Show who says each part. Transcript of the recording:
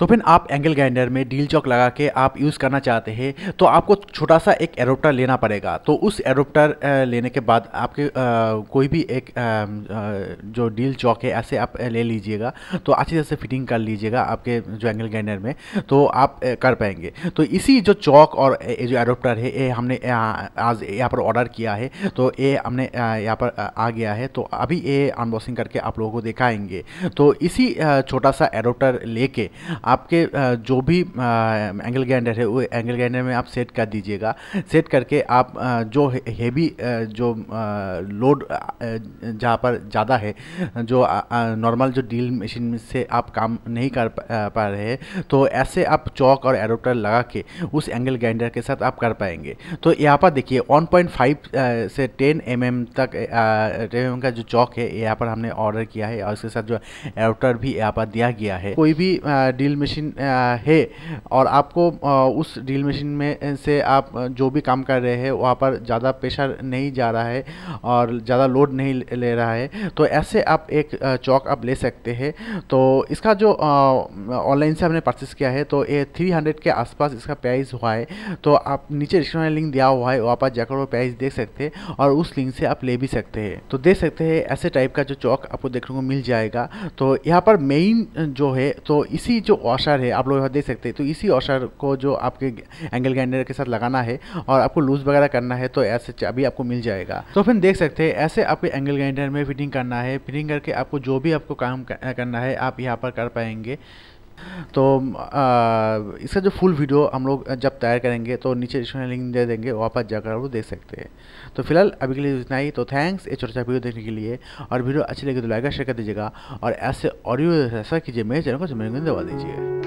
Speaker 1: तो फिर आप एंगल ग्राइंडर में डील चौक लगा के आप यूज़ करना चाहते हैं तो आपको छोटा सा एक एरोप्टर लेना पड़ेगा तो उस एरोप्टर लेने के बाद आपके कोई भी एक जो डील चौक है ऐसे आप ले लीजिएगा तो अच्छी तरह से फिटिंग कर लीजिएगा आपके जो एंगल गाइडर में तो आप कर पाएंगे तो इसी जो चौक और जो एरोप्टर है ये हमने आज यहाँ पर ऑर्डर किया है तो ये हमने यहाँ पर आ गया है तो अभी ये अनबॉक्सिंग करके आप लोगों को दिखाएंगे तो इसी छोटा सा एरोप्टर लेके आपके जो भी एंगल ग्राइंडर है वो एंगल ग्राइंडर में आप सेट कर दीजिएगा सेट करके आप जो हेवी जो लोड जहाँ पर ज़्यादा है जो नॉर्मल जो डील मशीन से आप काम नहीं कर पा रहे हैं तो ऐसे आप चौक और एडोप्टर लगा के उस एंगल ग्राइंडर के साथ आप कर पाएंगे तो यहाँ पर देखिए 1.5 से 10 एम mm तक एम mm का जो चौक है यहाँ पर हमने ऑर्डर किया है और इसके साथ जो एडोप्टर भी यहाँ पर दिया गया है कोई भी डील मशीन uh, है और आपको uh, उस ड्रिल मशीन में uh, से आप जो भी काम कर रहे हैं वहाँ पर ज़्यादा प्रेशर नहीं जा रहा है और ज़्यादा लोड नहीं ले रहा है तो ऐसे आप एक चौक आप ले सकते हैं तो इसका जो ऑनलाइन से हमने परचेस किया है तो ये थ्री हंड्रेड के आसपास इसका प्राइस हुआ है तो आप नीचे डिस्क्रिप्शन में लिंक दिया हुआ है वहाँ पर जाकर वो प्राइस देख सकते हैं और उस लिंक से आप ले भी सकते हैं तो देख सकते हैं ऐसे टाइप का जो चौक आपको देखने को मिल जाएगा तो यहाँ पर मेन जो है तो इसी जो ऑशर है आप लोग यहाँ देख सकते हैं तो इसी ऑशर को जो आपके एंगल ग्राइंडर के साथ लगाना है और आपको लूज वगैरह करना है तो ऐसे अभी आपको मिल जाएगा तो फिर देख सकते हैं ऐसे आपके एंगल ग्राइंडर में फिटिंग करना है फिटिंग करके आपको जो भी आपको काम करना है आप यहाँ पर कर पाएंगे तो आ, इसका जो फुल वीडियो हम लोग जब तैयार करेंगे तो नीचे डिस्क्रिप्शन लिंक दे देंगे वहाँ पर जाकर लोग देख सकते हैं तो फिलहाल अभी के लिए इतना ही तो थैंक्स ये छोटा सा वीडियो देखने के लिए और वीडियो अच्छी लगे तो लाइक शेयर कर दीजिएगा और ऐसे ऑडियो ऐसा कीजिए मेरे चैनल को जमीन दबा दीजिए